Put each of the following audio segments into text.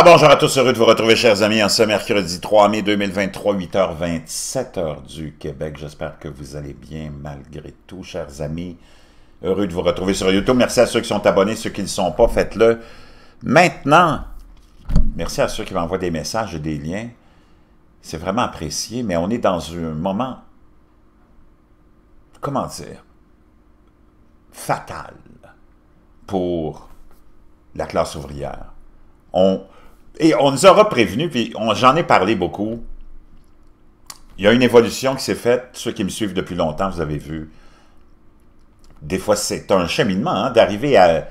Ah, bonjour à tous, heureux de vous retrouver, chers amis, en ce mercredi 3 mai 2023, 8h27 du Québec. J'espère que vous allez bien malgré tout, chers amis. Heureux de vous retrouver sur YouTube. Merci à ceux qui sont abonnés, ceux qui ne le sont pas, faites-le maintenant. Merci à ceux qui m'envoient des messages et des liens. C'est vraiment apprécié, mais on est dans un moment, comment dire, fatal pour la classe ouvrière. On, et on nous aura prévenu. puis j'en ai parlé beaucoup. Il y a une évolution qui s'est faite. Ceux qui me suivent depuis longtemps, vous avez vu. Des fois, c'est un cheminement hein, d'arriver à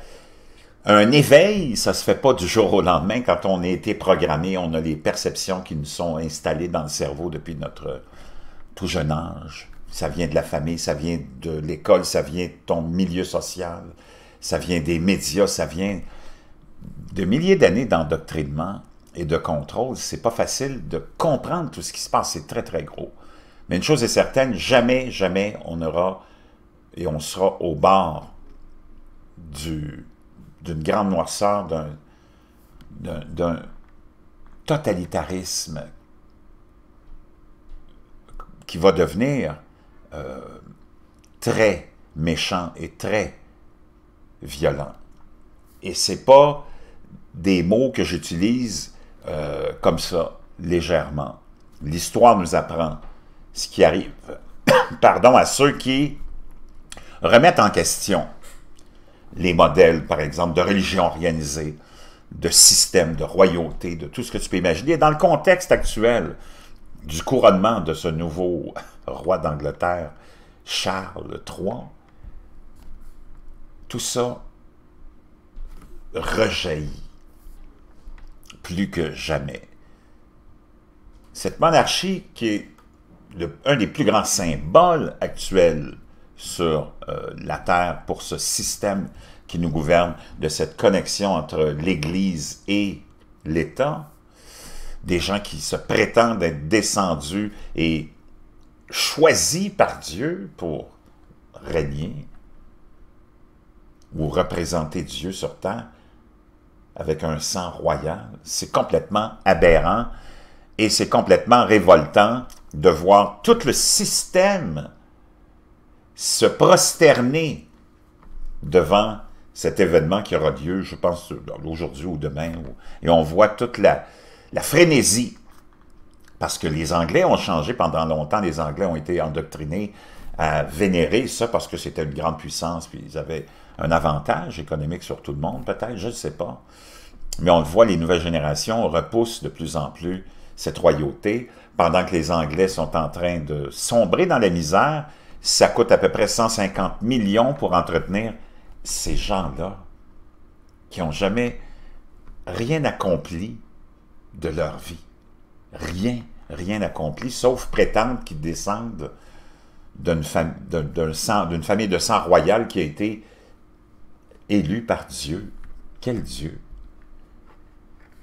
un éveil. Ça ne se fait pas du jour au lendemain. Quand on a été programmé, on a les perceptions qui nous sont installées dans le cerveau depuis notre tout jeune âge. Ça vient de la famille, ça vient de l'école, ça vient de ton milieu social, ça vient des médias, ça vient de milliers d'années d'endoctrinement et de contrôle, c'est pas facile de comprendre tout ce qui se passe, c'est très très gros. Mais une chose est certaine, jamais, jamais on aura et on sera au bord d'une grande noirceur, d'un totalitarisme qui va devenir euh, très méchant et très violent. Et c'est pas des mots que j'utilise euh, comme ça, légèrement. L'histoire nous apprend ce qui arrive, pardon, à ceux qui remettent en question les modèles, par exemple, de religion organisée, de système, de royauté, de tout ce que tu peux imaginer. dans le contexte actuel du couronnement de ce nouveau roi d'Angleterre, Charles III, tout ça rejaillit plus que jamais. Cette monarchie qui est un des plus grands symboles actuels sur euh, la Terre pour ce système qui nous gouverne, de cette connexion entre l'Église et l'État, des gens qui se prétendent être descendus et choisis par Dieu pour régner ou représenter Dieu sur Terre, avec un sang royal. C'est complètement aberrant et c'est complètement révoltant de voir tout le système se prosterner devant cet événement qui aura lieu, je pense, aujourd'hui ou demain. Et on voit toute la, la frénésie parce que les Anglais ont changé pendant longtemps. Les Anglais ont été endoctrinés à vénérer ça parce que c'était une grande puissance, puis ils avaient un avantage économique sur tout le monde, peut-être, je ne sais pas. Mais on le voit, les nouvelles générations repoussent de plus en plus cette royauté, pendant que les Anglais sont en train de sombrer dans la misère, ça coûte à peu près 150 millions pour entretenir ces gens-là qui n'ont jamais rien accompli de leur vie. Rien, rien accompli, sauf prétendre qu'ils descendent d'une famille de sang royal qui a été élu par Dieu. Quel Dieu?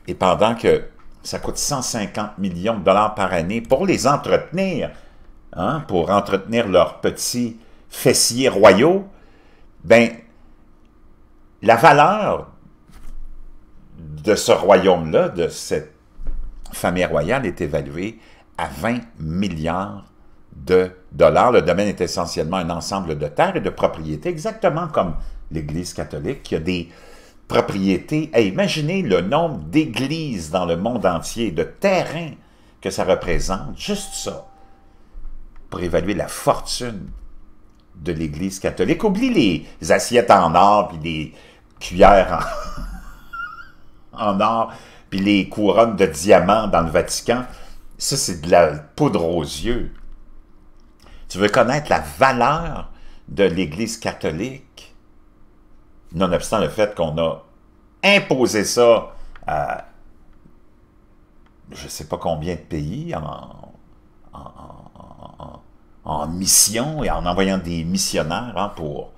Et pendant que ça coûte 150 millions de dollars par année pour les entretenir, hein, pour entretenir leurs petits fessiers royaux, ben, la valeur de ce royaume-là, de cette famille royale, est évaluée à 20 milliards de dollars. Le domaine est essentiellement un ensemble de terres et de propriétés, exactement comme l'Église catholique, qui a des propriétés. imaginez le nombre d'églises dans le monde entier, de terrains que ça représente, juste ça, pour évaluer la fortune de l'Église catholique. Oublie les assiettes en or, puis les cuillères en, en or, puis les couronnes de diamants dans le Vatican. Ça, c'est de la poudre aux yeux. Tu veux connaître la valeur de l'Église catholique? nonobstant le fait qu'on a imposé ça à je ne sais pas combien de pays en, mission et en envoyant des missionnaires hein, pour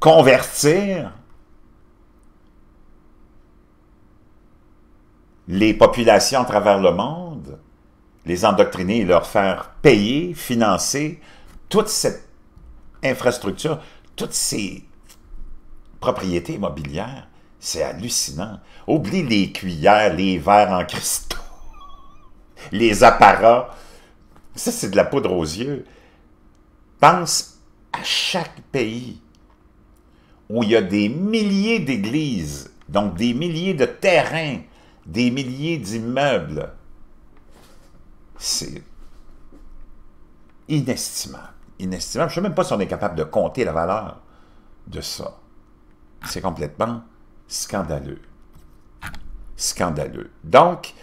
convertir les populations à travers le monde, les endoctriner et leur faire payer, financer toute cette infrastructure, toutes ces propriété immobilière, c'est hallucinant. Oublie les cuillères, les verres en cristaux, les apparats. Ça, c'est de la poudre aux yeux. Pense à chaque pays où il y a des milliers d'églises, donc des milliers de terrains, des milliers d'immeubles. C'est inestimable. Inestimable. Je ne sais même pas si on est capable de compter la valeur de ça. C'est complètement scandaleux. Scandaleux. Donc,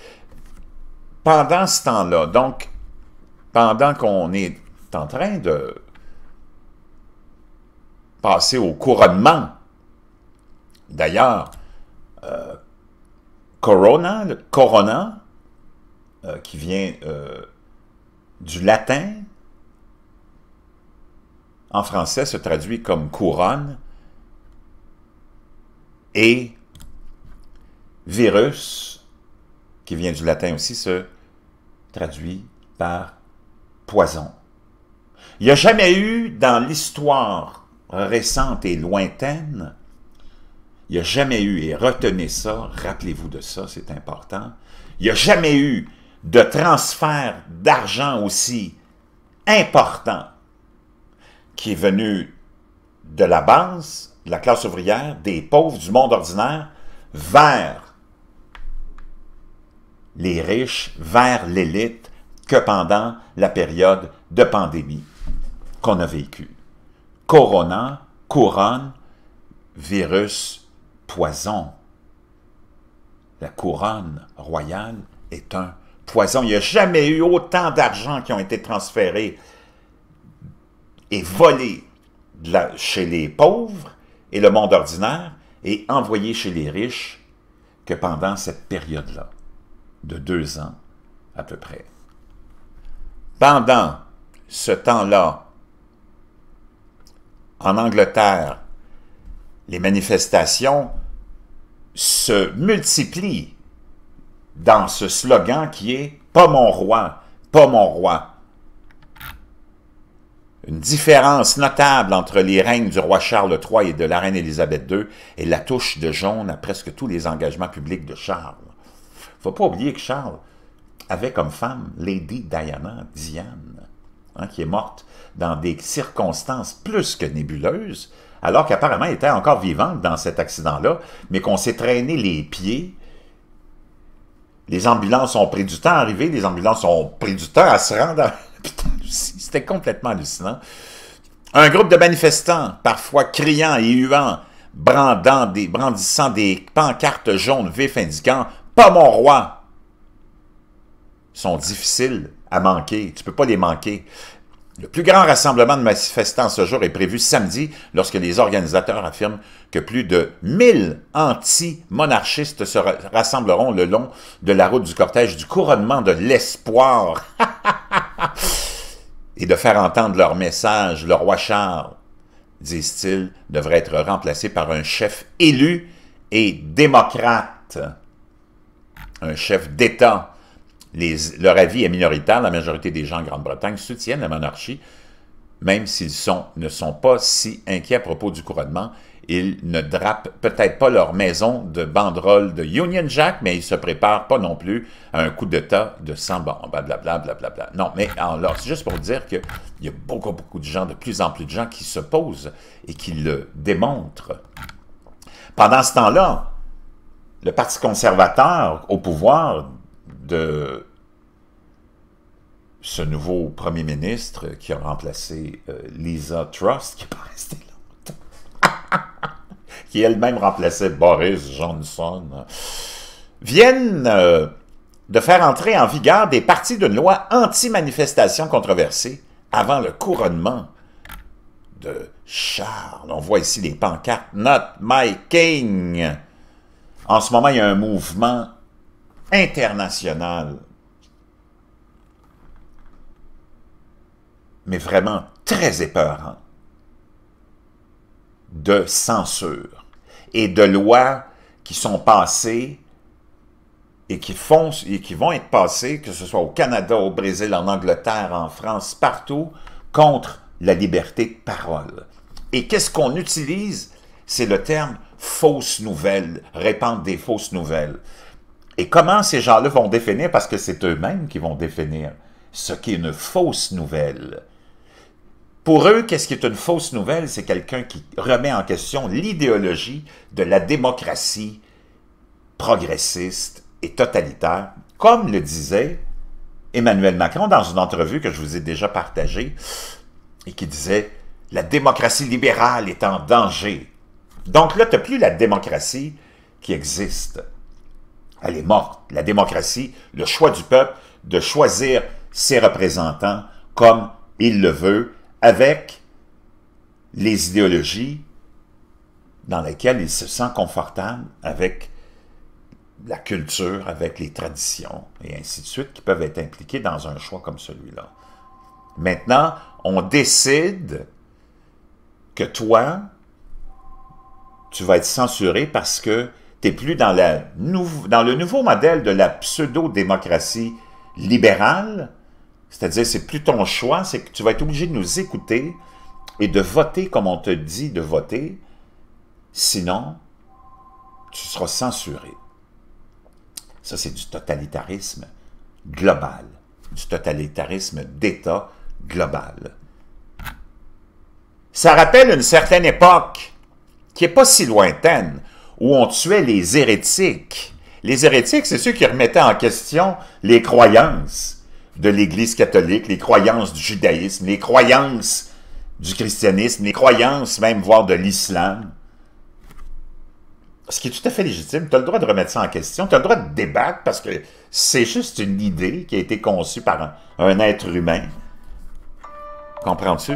pendant ce temps-là, donc, pendant qu'on est en train de passer au couronnement, d'ailleurs, euh, Corona, Corona, euh, qui vient euh, du latin, en français se traduit comme couronne, et virus, qui vient du latin aussi, se traduit par poison. Il n'y a jamais eu dans l'histoire récente et lointaine, il n'y a jamais eu, et retenez ça, rappelez-vous de ça, c'est important, il n'y a jamais eu de transfert d'argent aussi important qui est venu de la base de la classe ouvrière, des pauvres, du monde ordinaire, vers les riches, vers l'élite, que pendant la période de pandémie qu'on a vécue. Corona, couronne, virus, poison. La couronne royale est un poison. Il n'y a jamais eu autant d'argent qui ont été transférés et volés chez les pauvres et le monde ordinaire et envoyé chez les riches que pendant cette période-là, de deux ans à peu près. Pendant ce temps-là, en Angleterre, les manifestations se multiplient dans ce slogan qui est « Pas mon roi, pas mon roi ». Une différence notable entre les règnes du roi Charles III et de la reine Élisabeth II est la touche de jaune à presque tous les engagements publics de Charles. faut pas oublier que Charles avait comme femme Lady Diana, Diane, hein, qui est morte dans des circonstances plus que nébuleuses, alors qu'apparemment elle était encore vivante dans cet accident-là, mais qu'on s'est traîné les pieds. Les ambulances ont pris du temps à arriver, les ambulances ont pris du temps à se rendre à c'était complètement hallucinant. Un groupe de manifestants, parfois criant et huant, brandant des, brandissant des pancartes jaunes vifs indiquant « Pas mon roi !» sont difficiles à manquer. Tu ne peux pas les manquer. Le plus grand rassemblement de manifestants ce jour est prévu samedi lorsque les organisateurs affirment que plus de 1000 anti-monarchistes se rassembleront le long de la route du cortège du couronnement de l'espoir. et de faire entendre leur message, le roi Charles, disent-ils, devrait être remplacé par un chef élu et démocrate, un chef d'État. leur avis est minoritaire, la majorité des gens en Grande-Bretagne soutiennent la monarchie, même s'ils ne sont pas si inquiets à propos du couronnement ils ne drapent peut-être pas leur maison de banderole de Union Jack, mais ils se préparent pas non plus à un coup d'État de 100 bombes, blablabla, blablabla. Non, mais alors, c'est juste pour dire qu'il y a beaucoup, beaucoup de gens, de plus en plus de gens qui s'opposent et qui le démontrent. Pendant ce temps-là, le Parti conservateur au pouvoir de ce nouveau premier ministre qui a remplacé euh, Lisa Trust, qui n'est pas restée qui elle-même remplaçait Boris Johnson, viennent euh, de faire entrer en vigueur des parties d'une loi anti-manifestation controversée avant le couronnement de Charles. On voit ici les pancartes « Not my king ». En ce moment, il y a un mouvement international, mais vraiment très épeurant, de censure et de lois qui sont passées et qui, et qui vont être passées, que ce soit au Canada, au Brésil, en Angleterre, en France, partout, contre la liberté de parole. Et qu'est-ce qu'on utilise? C'est le terme « fausses nouvelles », répandre des fausses nouvelles. Et comment ces gens-là vont définir, parce que c'est eux-mêmes qui vont définir ce qu'est une fausse nouvelle. Pour eux, qu'est-ce qui est une fausse nouvelle? C'est quelqu'un qui remet en question l'idéologie de la démocratie progressiste et totalitaire, comme le disait Emmanuel Macron dans une entrevue que je vous ai déjà partagée, et qui disait « La démocratie libérale est en danger. » Donc là, tu n'as plus la démocratie qui existe. Elle est morte. La démocratie, le choix du peuple de choisir ses représentants comme il le veut, avec les idéologies dans lesquelles il se sent confortable, avec la culture, avec les traditions, et ainsi de suite, qui peuvent être impliquées dans un choix comme celui-là. Maintenant, on décide que toi, tu vas être censuré parce que tu n'es plus dans, dans le nouveau modèle de la pseudo-démocratie libérale, c'est-à-dire, c'est plus ton choix, c'est que tu vas être obligé de nous écouter et de voter comme on te dit de voter. Sinon, tu seras censuré. Ça, c'est du totalitarisme global, du totalitarisme d'État global. Ça rappelle une certaine époque, qui n'est pas si lointaine, où on tuait les hérétiques. Les hérétiques, c'est ceux qui remettaient en question les croyances de l'Église catholique, les croyances du judaïsme, les croyances du christianisme, les croyances même voire de l'islam. Ce qui est tout à fait légitime, tu as le droit de remettre ça en question, tu as le droit de débattre parce que c'est juste une idée qui a été conçue par un, être humain. Comprends-tu?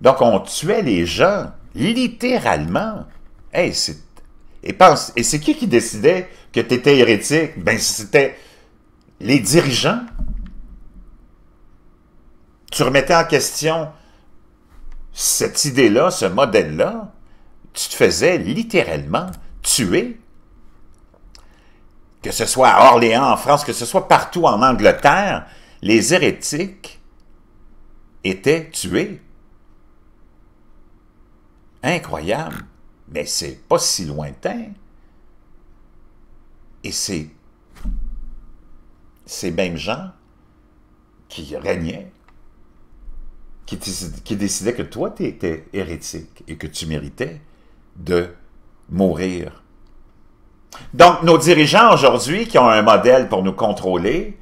Donc on tuait les gens, littéralement. et c'est et pense, et c'est qui qui décidait que tu étais hérétique? Ben, c'était les dirigeants. Tu remettais en question cette idée-là, ce modèle-là. Tu te faisais littéralement tuer. Que ce soit à Orléans, en France, que ce soit partout en Angleterre, les hérétiques étaient tués. Incroyable. Mais c'est pas si lointain. Et c'est ces mêmes gens qui régnaient, qui, qui décidaient que toi, tu étais hérétique et que tu méritais de mourir. Donc, nos dirigeants aujourd'hui, qui ont un modèle pour nous contrôler,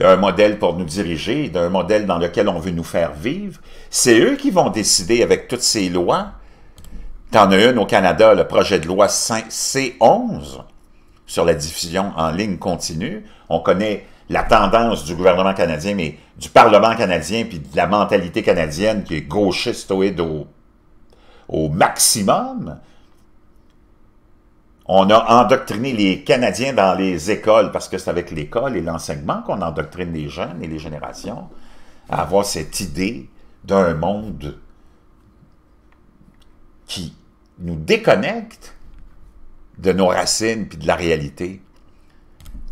un modèle pour nous diriger, un modèle dans lequel on veut nous faire vivre, c'est eux qui vont décider avec toutes ces lois en a une au Canada, le projet de loi C11 sur la diffusion en ligne continue. On connaît la tendance du gouvernement canadien, mais du Parlement canadien, puis de la mentalité canadienne qui est gauchiste au, au maximum. On a endoctriné les Canadiens dans les écoles, parce que c'est avec l'école et l'enseignement qu'on endoctrine les jeunes et les générations à avoir cette idée d'un monde qui nous déconnecte de nos racines puis de la réalité.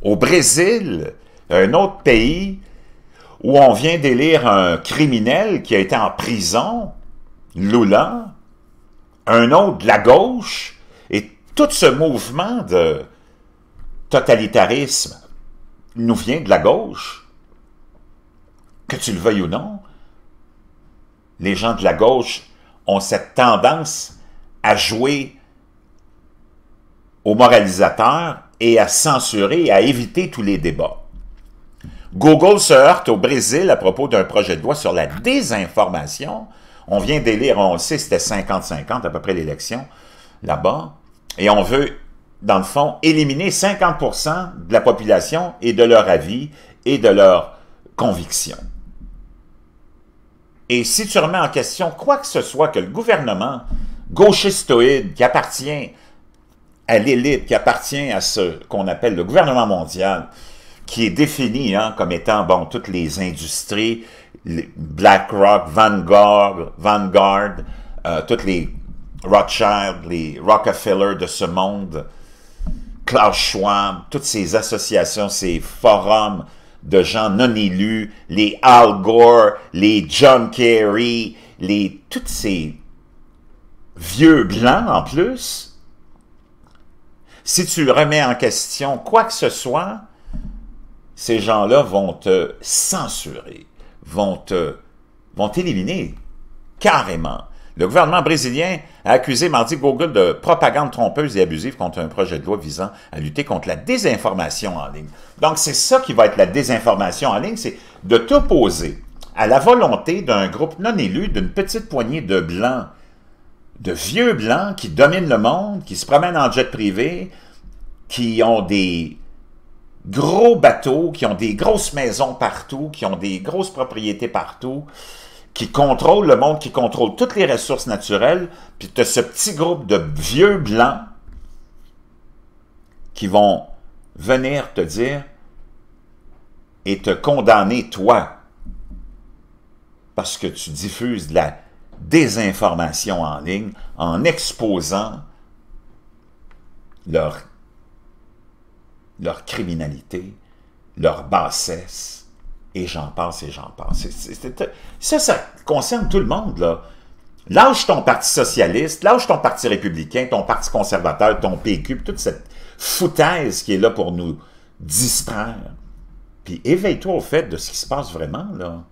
Au Brésil, un autre pays où on vient d'élire un criminel qui a été en prison, Lula, un autre de la gauche, et tout ce mouvement de totalitarisme nous vient de la gauche. Que tu le veuilles ou non, les gens de la gauche ont cette tendance à jouer au moralisateur et à censurer, à éviter tous les débats. Google se heurte au Brésil à propos d'un projet de loi sur la désinformation. On vient d'élire, on le sait, c'était 50-50 à peu près l'élection là-bas. Et on veut, dans le fond, éliminer 50% de la population et de leur avis et de leur conviction. Et si tu remets en question quoi que ce soit que le gouvernement gauchistoïde qui appartient à l'élite, qui appartient à ce qu'on appelle le gouvernement mondial, qui est défini hein, comme étant, bon, toutes les industries, BlackRock, Vanguard, Vanguard euh, toutes les Rothschild, les Rockefeller de ce monde, Klaus Schwab, toutes ces associations, ces forums de gens non élus, les Al Gore, les John Kerry, les, toutes ces vieux blanc en plus, si tu remets en question quoi que ce soit, ces gens-là vont te censurer, vont te vont t'éliminer carrément. Le gouvernement brésilien a accusé mardi Google de propagande trompeuse et abusive contre un projet de loi visant à lutter contre la désinformation en ligne. Donc c'est ça qui va être la désinformation en ligne, c'est de t'opposer à la volonté d'un groupe non élu, d'une petite poignée de blancs de vieux blancs qui dominent le monde, qui se promènent en jet privé, qui ont des gros bateaux, qui ont des grosses maisons partout, qui ont des grosses propriétés partout, qui contrôlent le monde, qui contrôlent toutes les ressources naturelles, puis tu as ce petit groupe de vieux blancs qui vont venir te dire et te condamner, toi, parce que tu diffuses de la désinformation en ligne en exposant leur, leur criminalité, leur bassesse, et j'en passe, et j'en passe. ça, ça concerne tout le monde, là. Lâche ton parti socialiste, lâche ton parti républicain, ton parti conservateur, ton PQ, toute cette foutaise qui est là pour nous distraire. Puis éveille-toi au fait de ce qui se passe vraiment, là.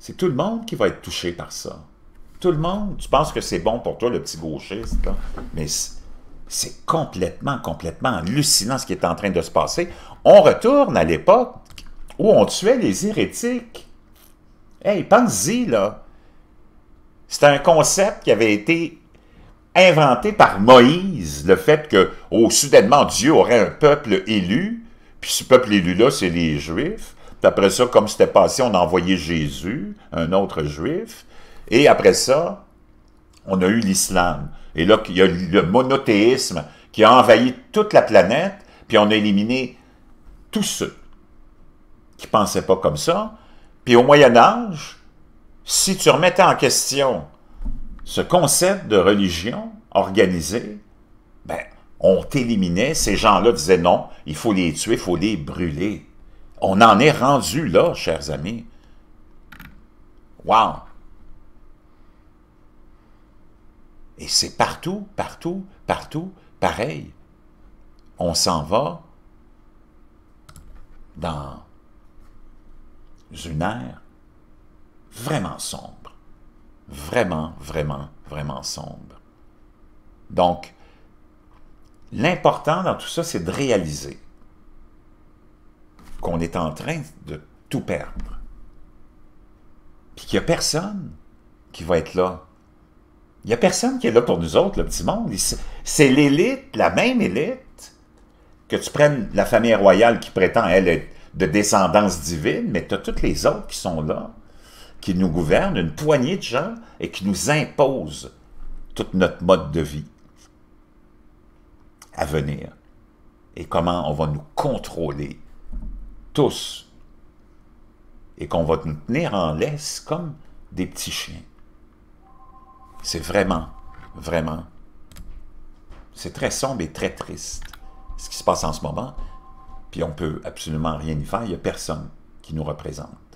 C'est tout le monde qui va être touché par ça. Tout le monde. Tu penses que c'est bon pour toi, le petit gauchiste, mais c'est complètement, complètement hallucinant ce qui est en train de se passer. On retourne à l'époque où on tuait les hérétiques. Hey, pense-y, là. C'est un concept qui avait été inventé par Moïse, le fait que, oh, soudainement, Dieu aurait un peuple élu, puis ce peuple élu-là, c'est les Juifs, après ça, comme c'était passé, on a envoyé Jésus, un autre juif. Et après ça, on a eu l'islam. Et là, il y a le monothéisme qui a envahi toute la planète, puis on a éliminé tous ceux qui ne pensaient pas comme ça. Puis au Moyen Âge, si tu remettais en question ce concept de religion organisée, ben, on t'éliminait, ces gens-là disaient non, il faut les tuer, il faut les brûler. On en est rendu là, chers amis. Wow! Et c'est partout, partout, partout, pareil. On s'en va dans une ère vraiment sombre. Vraiment, vraiment, vraiment sombre. Donc, l'important dans tout ça, c'est de réaliser qu'on est en train de tout perdre. Puis qu'il n'y a personne qui va être là. Il n'y a personne qui est là pour nous autres, le petit monde. C'est l'élite, la même élite, que tu prennes la famille royale qui prétend, elle, être de descendance divine, mais tu as toutes les autres qui sont là, qui nous gouvernent, une poignée de gens, et qui nous imposent tout notre mode de vie à venir et comment on va nous contrôler tous, et qu'on va nous tenir en laisse comme des petits chiens. C'est vraiment, vraiment, c'est très sombre et très triste ce qui se passe en ce moment, puis on peut absolument rien y faire, il n'y a personne qui nous représente.